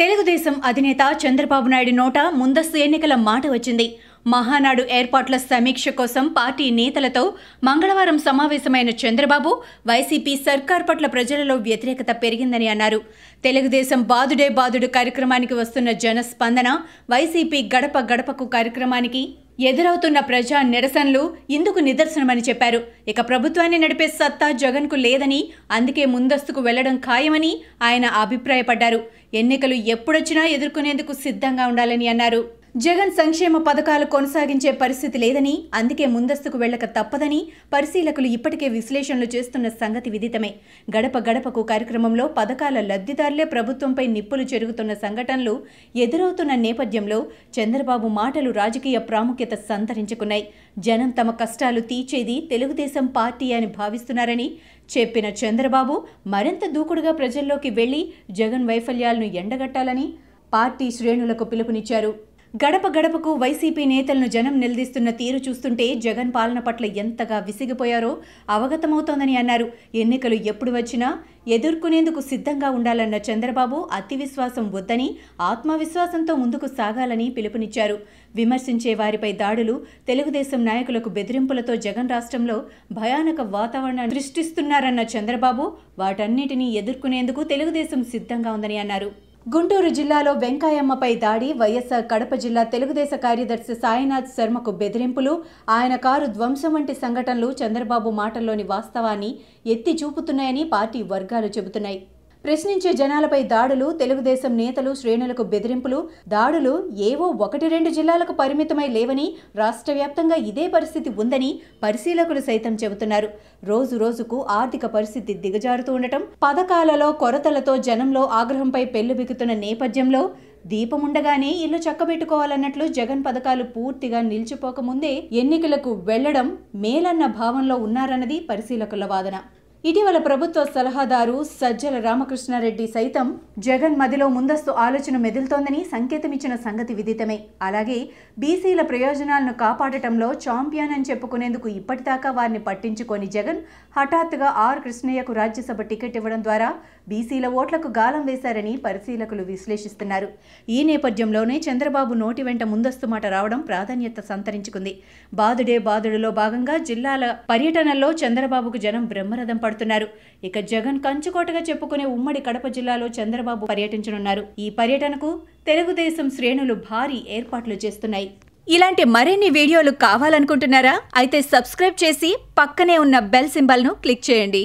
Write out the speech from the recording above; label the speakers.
Speaker 1: తెలుగుదేశం అధినేత చంద్రబాబు నాయుడు నోట ముందస్తు ఎన్నికల మాట వచ్చింది మహానాడు ఏర్పాట్ల సమీక్ష కోసం పార్టీ నేతలతో మంగళవారం సమావేశమైన చంద్రబాబు వైసీపీ సర్కార్ పట్ల ప్రజలలో వ్యతిరేకత పెరిగిందని అన్నారు తెలుగుదేశం బాదుడే బాదుడు కార్యక్రమానికి వస్తున్న జనస్పందన వైసీపీ గడప గడపకు కార్యక్రమానికి ఎదురవుతున్న ప్రజా నిరసనలు ఇందుకు నిదర్శనమని చెప్పారు ఇక ప్రభుత్వాన్ని నడిపే సత్తా జగన్కు లేదని అందుకే ముందస్తుకు వెళ్లడం ఖాయమని ఆయన అభిప్రాయపడ్డారు ఎన్నికలు ఎప్పుడొచ్చినా ఎదుర్కొనేందుకు సిద్ధంగా ఉండాలని అన్నారు జగన్ సంక్షేమ పథకాలు కొనసాగించే పరిస్థితి లేదని అందుకే ముందస్తుకు వెళ్లక తప్పదని పరిశీలకులు ఇప్పటికే విశ్లేషణలు చేస్తున్న సంగతి విదితమే గడప గడపకు కార్యక్రమంలో పథకాల లబ్ధిదారులే ప్రభుత్వంపై నిప్పులు చెరుగుతున్న సంఘటనలు ఎదురవుతున్న నేపథ్యంలో చంద్రబాబు మాటలు రాజకీయ ప్రాముఖ్యత సంతరించుకున్నాయి జనం తమ కష్టాలు తీర్చేది తెలుగుదేశం పార్టీ అని భావిస్తున్నారని చెప్పిన చంద్రబాబు మరింత దూకుడుగా ప్రజల్లోకి వెళ్లి జగన్ వైఫల్యాలను ఎండగట్టాలని పార్టీ శ్రేణులకు పిలుపునిచ్చారు గడప గడపకు వైసీపీ నేతలను జనం నిలదీస్తున్న తీరు చూస్తుంటే జగన్ పాలన పట్ల ఎంతగా విసిగిపోయారో అవగతమవుతోందని అన్నారు ఎన్నికలు ఎప్పుడు వచ్చినా ఎదుర్కొనేందుకు సిద్ధంగా ఉండాలన్న చంద్రబాబు అతి విశ్వాసం వద్దని ఆత్మవిశ్వాసంతో ముందుకు సాగాలని పిలుపునిచ్చారు విమర్శించే వారిపై దాడులు తెలుగుదేశం నాయకులకు బెదిరింపులతో జగన్ రాష్ట్రంలో భయానక వాతావరణాన్ని సృష్టిస్తున్నారన్న చంద్రబాబు వాటన్నిటినీ ఎదుర్కొనేందుకు తెలుగుదేశం సిద్ధంగా ఉందని అన్నారు గుంటూరు జిల్లాలో వెంకాయమ్మపై దాడి వైఎస్ఆర్ కడప జిల్లా తెలుగుదేశ కార్యదర్శి సాయినాథ్ శర్మకు బెదిరింపులు ఆయన కారు ధ్వంసం వంటి సంఘటనలు చంద్రబాబు మాటల్లోని వాస్తవాన్ని ఎత్తి చూపుతున్నాయని పార్టీ వర్గాలు చెబుతున్నాయి ప్రశ్నించే జనాలపై దాడులు తెలుగుదేశం నేతలు శ్రేణులకు బెదిరింపులు దాడులు ఏవో ఒకటి రెండు జిల్లాలకు పరిమితమై లేవని రాష్ట్ర వ్యాప్తంగా ఇదే పరిస్థితి ఉందని పరిశీలకులు సైతం చెబుతున్నారు రోజు రోజుకు ఆర్థిక పరిస్థితి దిగజారుతూ ఉండటం పథకాలలో కొరతలతో జనంలో ఆగ్రహంపై పెళ్లు బిగుతున్న నేపథ్యంలో దీపముండగానే ఇల్లు చక్కబెట్టుకోవాలన్నట్లు జగన్ పథకాలు పూర్తిగా నిలిచిపోకముందే ఎన్నికలకు వెళ్లడం మేలన్న భావంలో ఉన్నారన్నది పరిశీలకుల వాదన ఇటీవల ప్రభుత్వ సలహాదారు సజ్జల రామకృష్ణారెడ్డి సైతం జగన్ మదిలో ముందస్తు ఆలోచన మెదులుతోందని సంకేతమిచ్చిన సంగతి విదితమే అలాగే బీసీల ప్రయోజనాలను కాపాడటంలో ఛాంపియన్ అని చెప్పుకునేందుకు ఇప్పటిదాకా వారిని పట్టించుకొని జగన్ హఠాత్తుగా ఆర్ కృష్ణయ్యకు రాజ్యసభ టికెట్ ఇవ్వడం ద్వారా బీసీల ఓట్లకు గాలం వేశారని పరిశీలకులు విశ్లేషిస్తున్నారు ఈ నేపథ్యంలోనే చంద్రబాబు నోటి వెంట ముందస్తు మాట రావడం ప్రాధాన్యత సంతరించుకుంది బాదుడే బాదుడులో భాగంగా జిల్లాల పర్యటనల్లో చంద్రబాబుకు జనం బ్రహ్మరథం పడుతున్నారు ఇక జగన్ కంచుకోటగా చెప్పుకునే ఉమ్మడి కడప జిల్లాలో చంద్రబాబు పర్యటించనున్నారు ఈ పర్యటనకు తెలుగుదేశం శ్రేణులు భారీ ఏర్పాట్లు చేస్తున్నాయి ఇలాంటి మరిన్ని వీడియోలు కావాలనుకుంటున్నారా అయితే సబ్స్క్రైబ్ చేసి పక్కనే ఉన్న బెల్ సింబల్ను క్లిక్ చేయండి